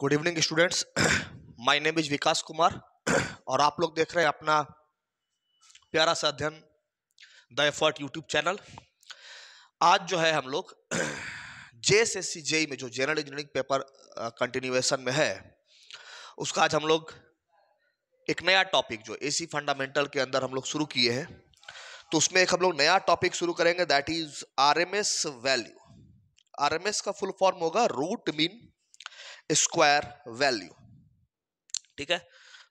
good evening students my name is Vikas Kumar और आप लोग देख रहे हैं अपना प्यारा सा अध्ययन द एफर्ट यूट्यूब चैनल आज जो है हम लोग J S S C JE में जो जनरल इंजीनियरिंग पेपर कंटिन्यूएशन में है उसका आज हम लोग एक नया टॉपिक जो एसी फंडामेंटल के अंदर हम लोग शुरू किए हैं तो उसमें एक हम लोग नया टॉपिक शुरू करेंगे that is R value R का फुल फॉर्म होगा रूट मीन स्क्वायर वैल्यू ठीक है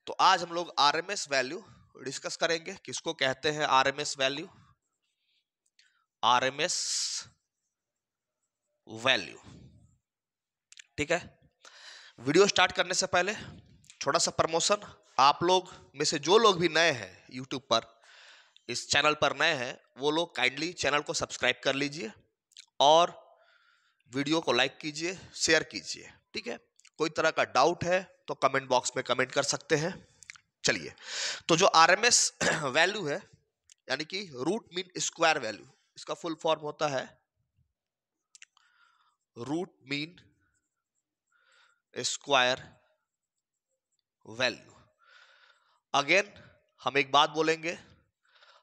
तो आज हम लोग आरएमएस वैल्यू डिस्कस करेंगे किसको कहते हैं R M S value R M S value ठीक है वीडियो स्टार्ट करने से पहले छोटा सा प्रमोशन आप लोग में से जो लोग भी नए हैं यूट्यूब पर इस चैनल पर नए हैं वो लोग काइंडली चैनल को सब्सक्राइब कर लीजिए और वीडियो को लाइक कीजिए शेयर कीजिए ठीक है कोई तरह का डाउट है तो कमेंट बॉक्स में कमेंट कर सकते हैं चलिए तो जो आर एम एस वैल्यू है यानी कि रूट मीन स्क्वायर वैल्यू इसका फुल फॉर्म होता है root mean square value again हम एक बात बोलेंगे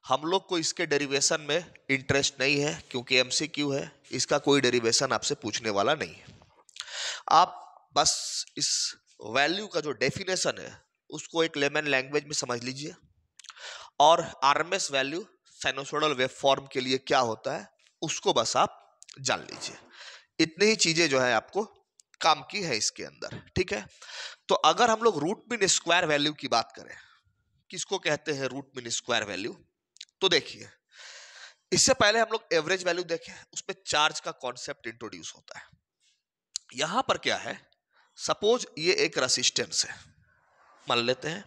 हम लोग को इसके डेरिवेशन में इंटरेस्ट नहीं है क्योंकि एमसीक्यू है इसका कोई डेरिवेशन आपसे पूछने वाला नहीं है आप बस इस वैल्यू का जो डेफिनेशन है उसको एक लेमन लैंग्वेज में समझ लीजिए और RMS value sinusoidal wave form के लिए क्या होता है उसको बस आप जान लीजिए इतनी ही चीज़ें जो है आपको काम की है इसके अंदर ठीक है तो अगर हम लोग रूट मिन स्क्वायर वैल्यू की बात करें किसको कहते हैं रूट मिन स्क्वायर वैल्यू तो देखिए इससे पहले हम लोग एवरेज वैल्यू देखें उसमें चार्ज का कॉन्सेप्ट इंट्रोड्यूस होता है यहां पर क्या है सपोज ये एक रसिस्टेंस है मान लेते हैं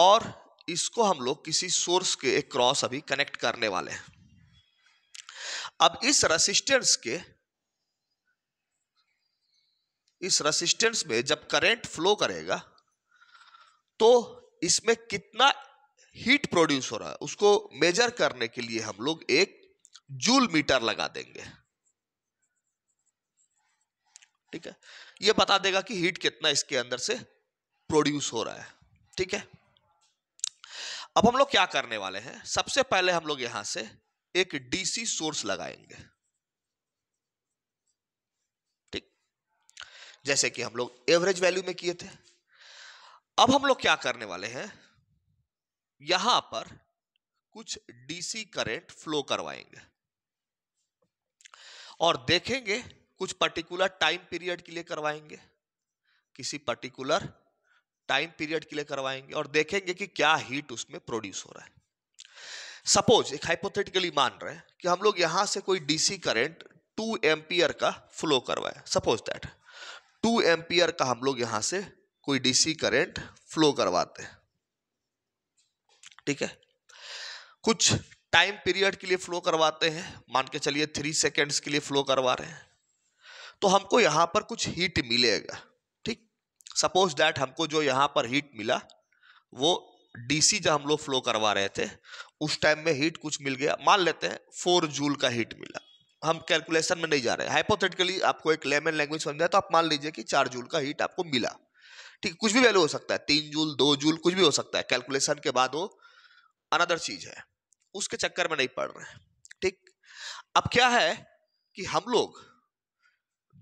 और इसको हम लोग किसी सोर्स के एक क्रॉस अभी कनेक्ट करने वाले हैं अब इस रसिस्टेंस के इस रसिस्टेंस में जब करंट फ्लो करेगा तो इसमें कितना हीट प्रोड्यूस हो रहा है उसको मेजर करने के लिए हम लोग एक जूल मीटर लगा देंगे ठीक है ये बता देगा कि हीट कितना इसके अंदर से प्रोड्यूस हो रहा है ठीक है अब हम लोग क्या करने वाले हैं सबसे पहले हम लोग यहां से एक डीसी सोर्स लगाएंगे ठीक जैसे कि हम लोग एवरेज वैल्यू में किए थे अब हम लोग क्या करने वाले हैं यहां पर कुछ डीसी करंट फ्लो करवाएंगे और देखेंगे कुछ पर्टिकुलर टाइम पीरियड के लिए करवाएंगे किसी पर्टिकुलर टाइम पीरियड के लिए करवाएंगे और देखेंगे कि क्या हीट उसमें प्रोड्यूस हो रहा है सपोज एक हाइपोथेटिकली मान रहे हैं कि हम लोग यहां से कोई डीसी करंट टू एम्पियर का फ्लो करवाए सपोज दैट टू एम्पियर का हम लोग यहां से कोई डीसी करंट फ्लो करवाते हैं ठीक है कुछ टाइम पीरियड के लिए फ्लो करवाते हैं मान के चलिए थ्री सेकेंड्स के लिए फ्लो करवा रहे हैं तो हमको यहाँ पर कुछ हीट मिलेगा ठीक सपोज दैट हमको जो यहाँ पर हीट मिला वो डीसी जो हम लोग फ्लो करवा रहे थे उस टाइम में हीट कुछ मिल गया मान लेते हैं फोर जूल का हीट मिला हम कैलकुलेशन में नहीं जा रहे हाइपोथेटिकली आपको एक लेमन लैंग्वेज समझ तो आप मान लीजिए कि चार जूल का हीट आपको मिला ठीक कुछ भी वैल्यू हो सकता है तीन जूल दो जूल कुछ भी हो सकता है कैलकुलेशन के बाद वो अनदर चीज है उसके चक्कर में नहीं पड़ रहे ठीक अब क्या है कि हम लोग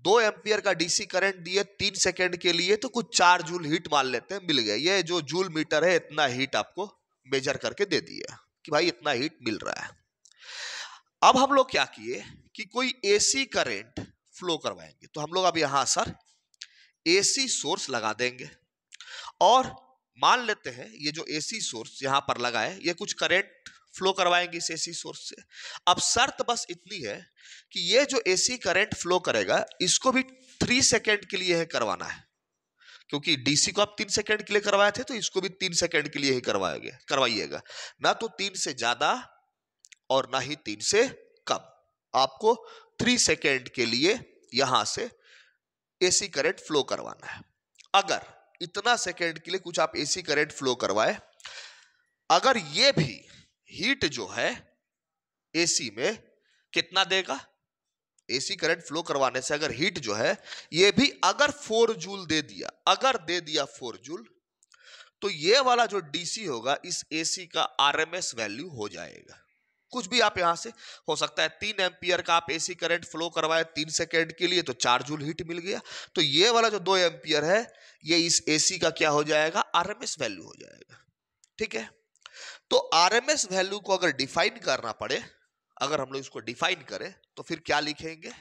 दो एम्पियर का डीसी करंट दिए तीन सेकंड के लिए तो कुछ चार जूल हीट मान लेते हैं मिल गया ये जो जूल मीटर है इतना हीट आपको मेजर करके दे दिया कि भाई इतना हीट मिल रहा है अब हम लोग क्या किए कि कोई एसी करंट फ्लो करवाएंगे तो हम लोग अब यहाँ सर एसी सोर्स लगा देंगे और मान लेते हैं ये जो एसी सोर्स यहां पर लगा है ये कुछ करंट फ्लो करवाएंगे इस एसी सोर्स से अब शर्त बस इतनी है कि ये जो एसी करंट फ्लो करेगा इसको भी थ्री सेकेंड के लिए है करवाना है क्योंकि डीसी को आप तीन सेकेंड के लिए करवाए थे तो इसको भी तीन सेकेंड के लिए ही करवाएंगे करवाइएगा ना तो तीन से ज्यादा और ना ही तीन से कम आपको थ्री सेकेंड के लिए यहां से एसी करंट फ्लो करवाना है अगर इतना सेकेंड के लिए कुछ आप एसी करंट फ्लो करवाए अगर ये भी हीट जो है एसी में कितना देगा एसी करंट फ्लो करवाने से अगर हीट जो है ये भी अगर फोर जूल दे दिया अगर दे दिया फोर जूल तो ये वाला जो डीसी होगा इस एसी का आरएमएस वैल्यू हो जाएगा कुछ भी आप यहां से हो सकता है तीन एम्पियर का आप एसी करंट फ्लो करवाए तीन सेकेंड के लिए तो चार जूल हीट मिल गया तो ये वाला जो दो एम्पियर है ये इस एसी का क्या हो जाएगा आरएमएस वैल्यू हो जाएगा ठीक है तो आरएमएस वैल्यू को अगर डिफाइन करना पड़े अगर हम लोग इसको डिफाइन करें तो फिर क्या लिखेंगे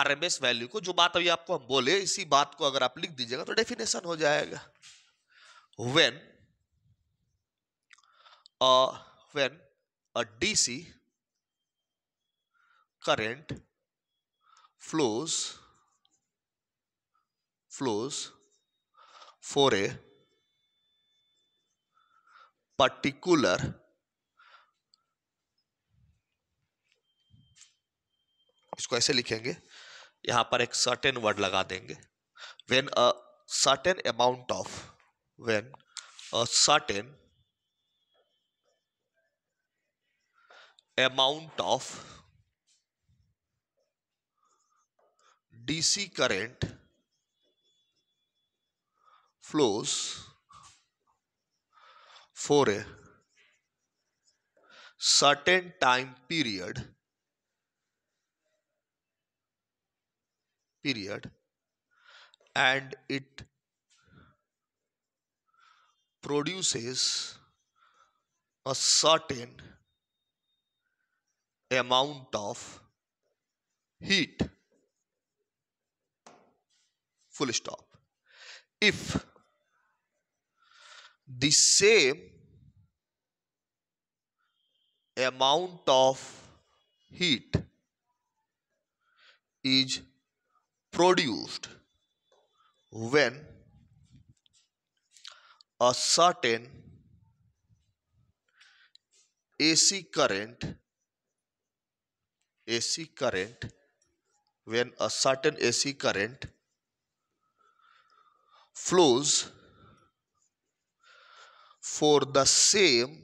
आरएमएस वैल्यू को जो बात अभी आपको हम बोले इसी बात को अगर आप लिख दीजिएगा तो डेफिनेशन हो जाएगा when when a a DC current flows flows for particular इसको ऐसे लिखेंगे यहां पर एक सर्टेन वर्ड लगा देंगे when a certain amount of when a certain amount of DC current flows for a certain time period period and it produces a certain amount of heat full stop if the same amount of heat is produced when a certain AC current AC current when a certain AC current flows for the same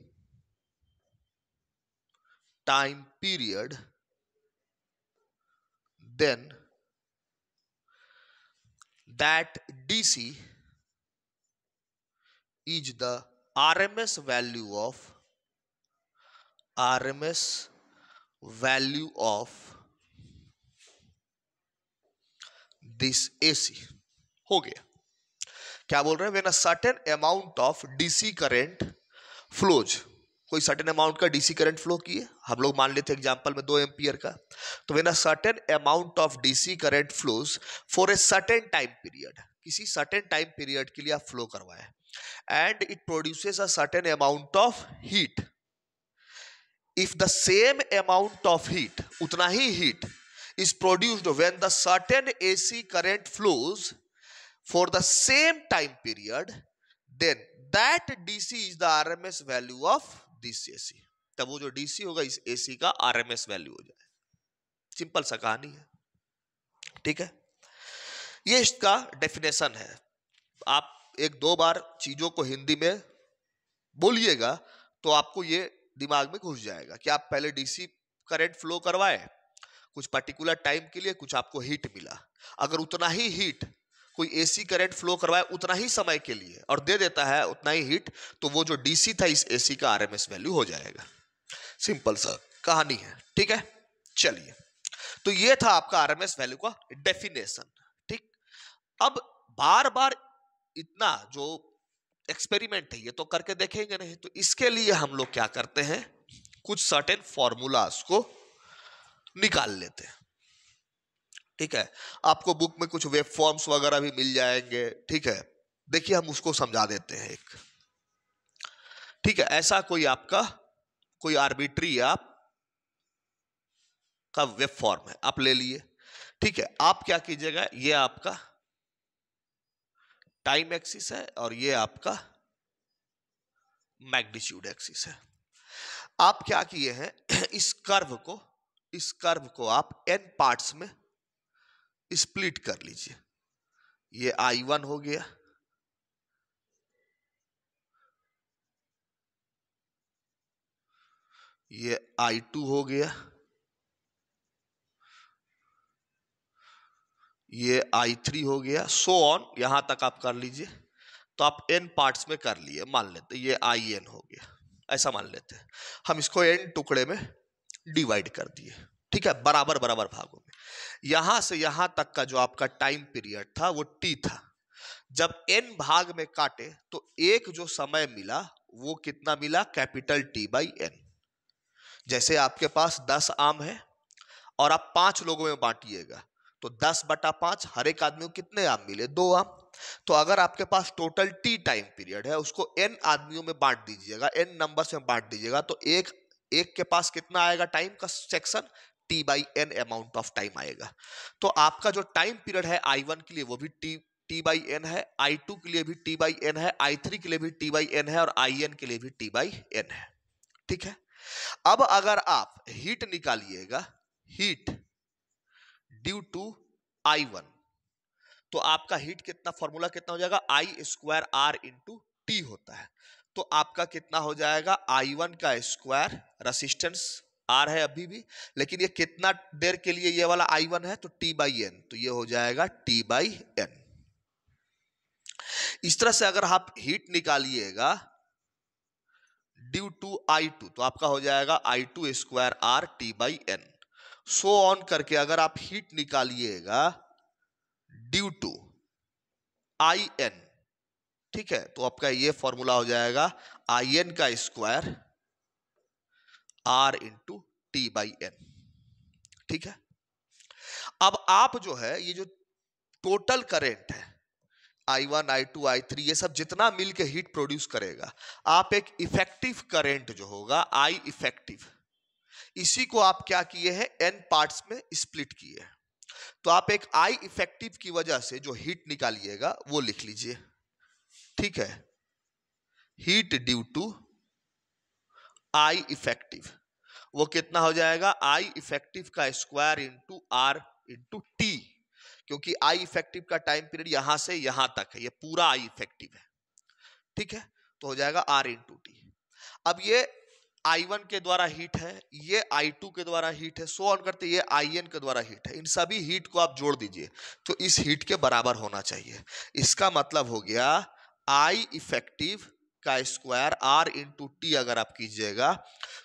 time period then that DC is the RMS value of RMS value of this AC ho gaya kya bol rahe हैं when a certain amount of DC current flows कोई certain amount का DC current flow किए हम लोग मान लेते example में दो एम्पियर का तो when a certain amount of DC current flows for a certain time period किसी सर्टेन टाइम पीरियड के लिए आप फ्लो करवाए and it produces a certain amount of heat if the same amount of heat उतना ही heat is produced when the certain AC current flows for the same time period then that dc is the rms value of DC C तब वो जो DC होगा इस AC का RMS value हो जाए सिंपल सा कहानी है ठीक है ये इसका डेफिनेशन है आप एक दो बार चीज़ों को हिंदी में बोलिएगा तो आपको ये दिमाग में घुस जाएगा कि आप पहले डीसी करंट फ्लो करवाए कुछ पर्टिकुलर टाइम के लिए कुछ आपको हीट मिला अगर उतना ही हीट कोई एसी करंट फ्लो करवाए उतना ही समय के लिए और दे देता है उतना ही हीट तो वो जो डीसी था इस एसी का आरएमएस वैल्यू हो जाएगा सिंपल सा कहानी है ठीक है चलिए तो ये था आपका आरएमएस वैल्यू का डेफिनेशन ठीक अब बार बार इतना जो एक्सपेरिमेंट है ये तो करके देखेंगे नहीं तो इसके लिए हम लोग क्या करते हैं कुछ सर्टेन फॉर्मूलाज को निकाल लेते हैं ठीक है आपको बुक में कुछ वेब फॉर्म्स वगैरह भी मिल जाएंगे ठीक है देखिए हम उसको समझा देते हैं एक ठीक है ऐसा कोई आपका कोई आर्बिट्री आप का वेब फॉर्म है आप ले लिए ठीक है आप क्या कीजिएगा ये आपका टाइम एक्सिस है और ये आपका मैग्नीट्यूड एक्सिस है आप क्या किए हैं इस कर्व को इस कर्व को आप एन पार्ट्स में स्प्लिट कर लीजिए ये आई वन हो गया ये आई टू हो गया ये आई थ्री हो गया सो ऑन यहां तक आप कर लीजिए तो आप एन पार्ट्स में कर लिए मान लेते ये आई एन हो गया ऐसा मान लेते हैं हम इसको एन टुकड़े में डिवाइड कर दिए ठीक है बराबर बराबर भागों में यहां से यहां तक का जो आपका टाइम पीरियड था वो टी था जब एन भाग में काटे तो एक जो समय मिला वो कितना मिला कैपिटल टी बाई एन जैसे आपके पास दस आम है और आप पांच लोगों में बांटिएगा तो दस बटा पांच हर एक आदमी को कितने आम मिले दो आम तो अगर आपके पास टोटल टी टाइम पीरियड है उसको एन आदमियों में बांट दीजिएगा एन नंबर में बांट दीजिएगा तो एक एक के पास कितना आएगा टाइम का section T by N amount of time आएगा तो आपका जो टाइम पीरियड है आई वन के लिए वो भी टी टी बाई एन है आई टू के लिए भी टी बाई एन है आई थ्री के लिए भी टी बाई एन है और आई एन के लिए भी टी बाई एन है ठीक है अब अगर आप हीट निकालिएगा heat due to I one तो आपका हीट कितना फॉर्मूला कितना हो जाएगा I square R into T होता है तो आपका कितना हो जाएगा आई वन का स्क्वायर रसिस्टेंस आर है अभी भी लेकिन ये कितना देर के लिए ये वाला आई वन है तो टी बाई एन तो ये हो जाएगा टी बाई एन इस तरह से अगर आप हीट निकालिएगा ड्यू टू आई टू तो आपका हो जाएगा I two square R T by N so on करके अगर आप हीट निकालिएगा ड्यू टू आई एन ठीक है तो आपका ये फॉर्मूला हो जाएगा आई एन का square R in T by N ठीक है अब आप जो है ये जो टोटल करेंट है I one I two I three ये सब जितना मिलके हीट प्रोड्यूस करेगा आप एक इफेक्टिव करेंट जो होगा आई इफेक्टिव इसी को आप क्या किए हैं एन पार्ट्स में स्प्लिट किए हैं तो आप एक आई इफेक्टिव की वजह से जो हीट निकालिएगा वो लिख लीजिए ठीक है heat due to I effective वो कितना हो जाएगा आई इफेक्टिव का square into R into T क्योंकि आई इफेक्टिव का टाइम पीरियड यहां से यहां तक है ये पूरा आई इफेक्टिव है ठीक है तो हो जाएगा आर इंटू टी अब ये आई वन के द्वारा हीट है ये आई टू के द्वारा हीट है सो ऑन करते ये आई एन के द्वारा हीट है इन सभी हीट को आप जोड़ दीजिए तो इस हीट के बराबर होना चाहिए इसका मतलब हो गया आई इफेक्टिव का स्क्वायर आर इंटू टी अगर आप कीजिएगा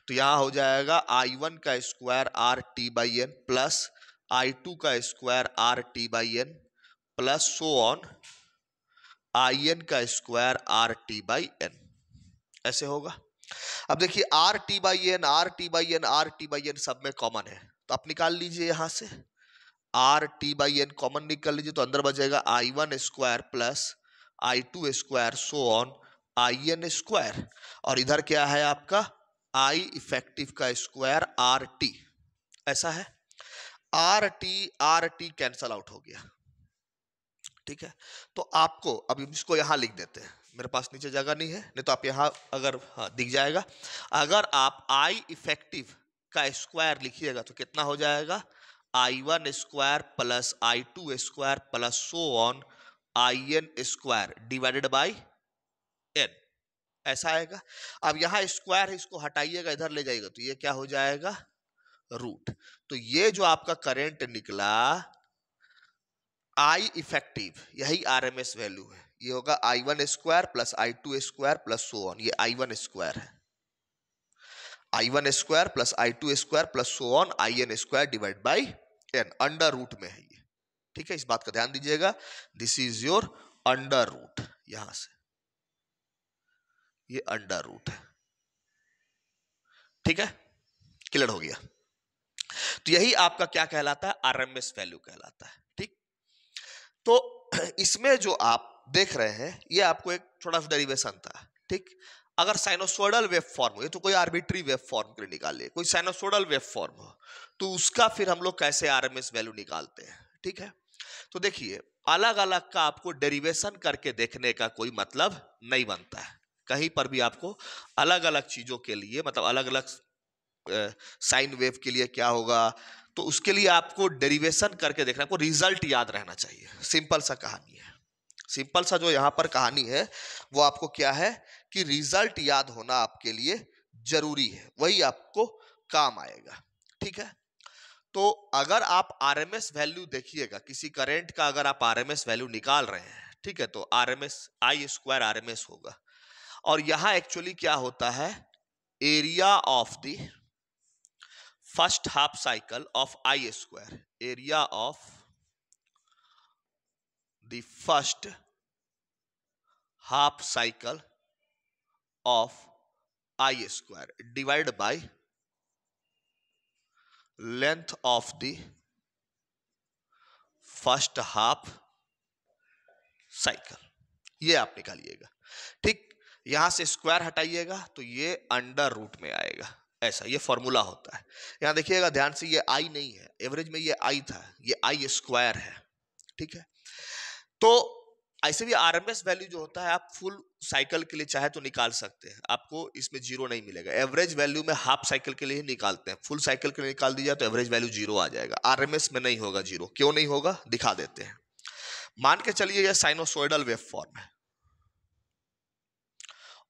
तो यहाँ हो जाएगा आई वन का square R T by N plus I two का square R T by N plus so on I N का square R T by N ऐसे होगा अब देखिए R T by N R T by N R T by N सब में common है तो आप निकाल लीजिए यहाँ से R T by N common निकाल लीजिए तो अंदर बचेगा I one square plus I two square so on I N square और इधर क्या है आपका आई इफेक्टिव का स्क्वायर आर टी ऐसा है R T R T cancel out हो गया ठीक है तो आपको अब इसको यहां लिख देते हैं मेरे पास नीचे जगह नहीं है नहीं तो आप यहां अगर हाँ, दिख जाएगा अगर आप आई इफेक्टिव का स्क्वायर लिखिएगा तो कितना हो जाएगा I one square plus I two square plus so on I N square divided by ऐसा आएगा अब यहाँ स्क्वायर है इसको हटाइएगा इधर ले जाइएगा तो ये क्या हो जाएगा रूट तो ये जो आपका करेंट निकला आई इफेक्टिव यही आरएमएस वैल्यू है ये होगा I one square plus I two square plus so on ये आई वन स्क्वायर है I one square plus I two square plus so on I N square divide by N under root में है ये ठीक है इस बात का ध्यान दीजिएगा this is your under root यहां से ये अंडर रूट है ठीक है क्लियर हो गया तो यही आपका क्या कहलाता है आरएमएस वैल्यू कहलाता है ठीक तो इसमें जो आप देख रहे हैं ये आपको एक थोड़ा सा डेरिवेशन था ठीक अगर साइनोसोडल वेव फॉर्म हो तो कोई आर्बिट्री वेव फॉर्म के लिए निकाले कोई साइनोसोडल वेव फॉर्म हो तो उसका फिर हम लोग कैसे आरएमएस वैल्यू निकालते हैं ठीक है तो देखिए अलग अलग का आपको डेरिवेशन करके देखने का कोई मतलब नहीं बनता है कहीं पर भी आपको अलग अलग चीज़ों के लिए मतलब अलग अलग साइन वेव के लिए क्या होगा तो उसके लिए आपको डेरिवेशन करके देखना आपको रिजल्ट याद रहना चाहिए सिंपल सा कहानी है सिंपल सा जो यहाँ पर कहानी है वो आपको क्या है कि रिजल्ट याद होना आपके लिए जरूरी है वही आपको काम आएगा ठीक है तो अगर आप आर एम एस वैल्यू देखिएगा किसी करेंट का अगर आप आर एम एस वैल्यू निकाल रहे हैं ठीक है तो R M S I square R M S होगा और यहां एक्चुअली क्या होता है area of the first half cycle of I square area of the first half cycle of I square divide by length of the first half cycle ये आप निकालिएगा ठीक यहां से स्क्वायर हटाइएगा तो ये अंडर रूट में आएगा ऐसा ये फॉर्मूला होता है यहाँ देखिएगा ध्यान से ये आई नहीं है एवरेज में ये आई था ये आई स्क्वायर है ठीक है तो ऐसे भी आरएमएस वैल्यू जो होता है आप फुल साइकिल के लिए चाहे तो निकाल सकते हैं आपको इसमें जीरो नहीं मिलेगा एवरेज वैल्यू में हाफ साइकिल के लिए ही निकालते हैं फुल साइकिल के लिए निकाल दिया तो एवरेज वैल्यू जीरो आ जाएगा आरएमएस में नहीं होगा जीरो क्यों नहीं होगा दिखा देते हैं मान के चलिए यह साइनोसोइडल वेब फॉर्म है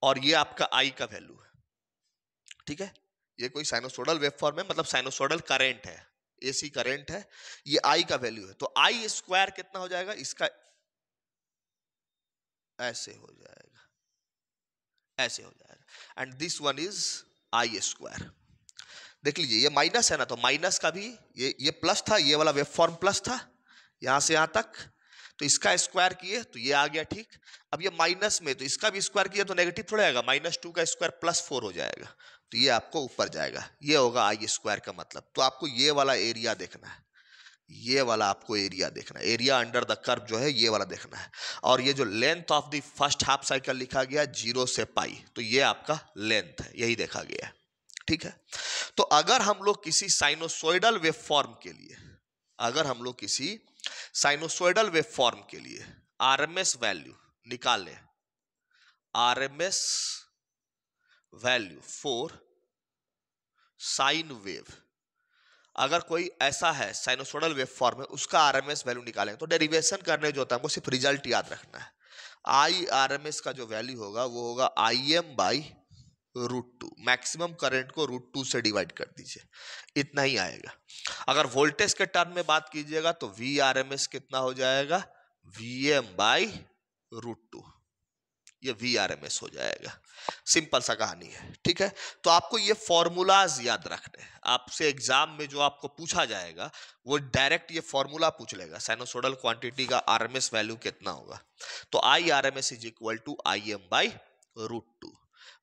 और ये आपका आई का वैल्यू है ठीक है ये कोई साइनोसोडल वेबफॉर्म है मतलब साइनोसोडल करेंट है एसी करेंट है ये आई का वैल्यू है तो आई स्क्वायर कितना हो जाएगा इसका ऐसे हो जाएगा ऐसे हो जाएगा and this one is I square देख लीजिए ये माइनस है ना तो माइनस का भी ये ये प्लस था ये वाला वेब फॉर्म प्लस था यहां से यहां तक तो इसका स्क्वायर किए तो ये आ गया ठीक अब ये माइनस में तो इसका भी स्क्वायर किया तो नेगेटिव थोड़ा आएगा माइनस टू का स्क्वायर प्लस फोर हो जाएगा तो ये आपको ऊपर जाएगा ये होगा आई स्क्वायर का मतलब तो आपको ये वाला एरिया देखना है ये वाला आपको एरिया देखना है एरिया अंडर द कर्व जो है ये वाला देखना है और ये जो length of the first half cycle लिखा गया जीरो से पाई तो ये आपका लेंथ है यही देखा गया है ठीक है तो अगर हम लोग किसी साइनोसोइडल वेव के लिए अगर हम लोग किसी साइनोसोइडल वेव फॉर्म के लिए आरएमएस वैल्यू निकालें RMS value for sine wave अगर कोई ऐसा है साइनोसोडल वेव फॉर्म है उसका आरएमएस वैल्यू निकालें तो डेरिवेशन करने जो होता है हमको सिर्फ रिजल्ट याद रखना है आई आरएमएस का जो वैल्यू होगा वो होगा I M by root two maximum current को रूट टू से डिवाइड कर दीजिए इतना ही आएगा अगर वोल्टेज के टर्म में बात कीजिएगा तो वी आर एम एस कितना हो जाएगा V M by root two ये वी आर एम एस हो जाएगा सिंपल सा कहानी है ठीक है तो आपको ये फॉर्मूलाज याद रखने आपसे एग्जाम में जो आपको पूछा जाएगा वो डायरेक्ट ये फॉर्मूला पूछ लेगा साइनोसोडल क्वांटिटी का आर एम एस वैल्यू कितना होगा तो I R M S is equal to I M by root two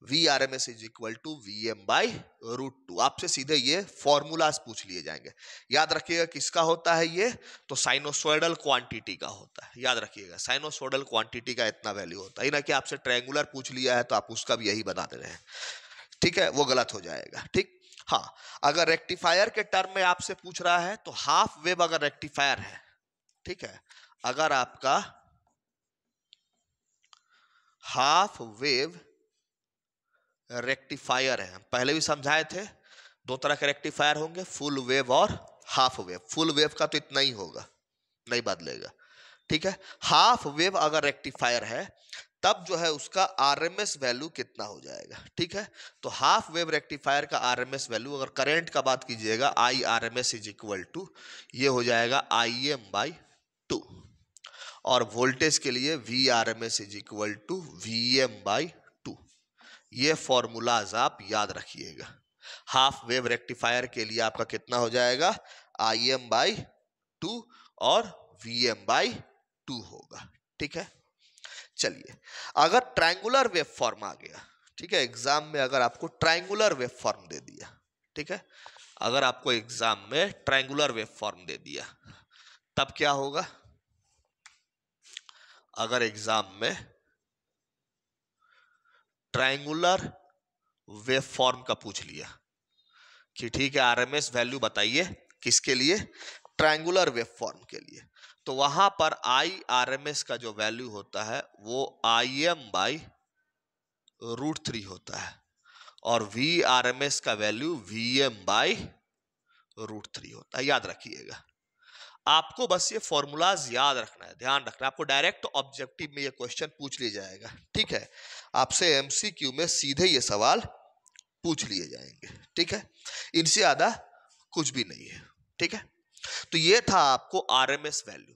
V R M S is equal to V M by root two आपसे सीधे ये formulas पूछ लिए जाएंगे याद रखिएगा किसका होता है ये तो साइनोसोइडल क्वांटिटी का होता है याद रखिएगा साइनोसोइडल क्वांटिटी का इतना वैल्यू होता है ना कि आपसे ट्रायंगुलर पूछ लिया है तो आप उसका भी यही बना दे रहे हैं ठीक है वो गलत हो जाएगा ठीक हाँ अगर रेक्टिफायर के टर्म में आपसे पूछ रहा है तो हाफ वेव अगर रेक्टिफायर है ठीक है अगर आपका हाफ वेव रेक्टिफायर है पहले भी समझाए थे दो तरह के रेक्टिफायर होंगे फुल वेव और हाफ वेव फुल वेव का तो इतना ही होगा नहीं बदलेगा ठीक है हाफ वेव अगर रेक्टिफायर है तब जो है उसका आरएमएस वैल्यू कितना हो जाएगा ठीक है तो हाफ वेव रेक्टिफायर का आरएमएस वैल्यू अगर करंट का बात कीजिएगा I R M S is equal to ये हो जाएगा आई एम बाई टू और वोल्टेज के लिए V R M S is equal to V M by ये फॉर्मूलाज आप याद रखिएगा हाफ वेव रेक्टिफायर के लिए आपका कितना हो जाएगा आई एम बाई टू और वी एम बाई टू होगा ठीक है चलिए अगर ट्रायंगुलर वेव फॉर्म आ गया ठीक है एग्जाम में अगर आपको ट्रायंगुलर वेव फॉर्म दे दिया ठीक है अगर आपको एग्जाम में ट्रायंगुलर वेव फॉर्म दे दिया तब क्या होगा अगर एग्जाम में ट्राइंगुलर वेव फॉर्म का पूछ लिया कि ठीक है आरएमएस वैल्यू बताइए किसके लिए ट्राइंगुलर वेव फॉर्म के लिए तो वहां पर आई आर एम एस का जो वैल्यू होता है वो I M by root three होता है और वी आर एम एस का value V M by root three होता है याद रखिएगा आपको बस ये फॉर्मूलाज याद रखना है ध्यान रखना है आपको डायरेक्ट ऑब्जेक्टिव में ये क्वेश्चन पूछ लिया जाएगा ठीक है आपसे एमसीक्यू में सीधे ये सवाल पूछ लिए जाएंगे ठीक है इनसे ज्यादा कुछ भी नहीं है ठीक है तो ये था आपको आरएमएस वैल्यू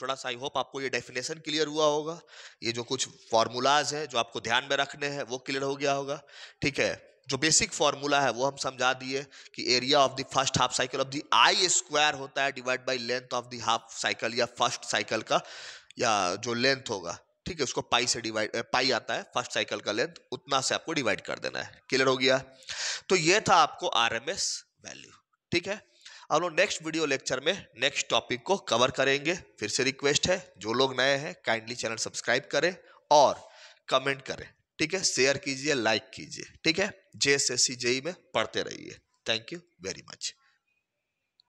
थोड़ा सा आई होप आपको ये डेफिनेशन क्लियर हुआ होगा ये जो कुछ फॉर्मूलाज है जो आपको ध्यान में रखने हैं वो क्लियर हो गया होगा ठीक है जो बेसिक फॉर्मूला है वो हम समझा दिए कि area of the first half cycle of the I square होता है divide by length of the half cycle या फर्स्ट साइकिल का या जो लेंथ होगा ठीक है उसको पाई से डिवाइड पाई आता है फर्स्ट साइकिल का लेंथ उतना से आपको डिवाइड कर देना है क्लियर हो गया तो ये था आपको आरएमएस वैल्यू ठीक है हम लोग नेक्स्ट वीडियो लेक्चर में नेक्स्ट टॉपिक को कवर करेंगे फिर से रिक्वेस्ट है जो लोग नए हैं काइंडली चैनल सब्सक्राइब करें और कमेंट करें ठीक है शेयर कीजिए लाइक कीजिए ठीक है J S S C JE में पढ़ते रहिए थैंक यू वेरी मच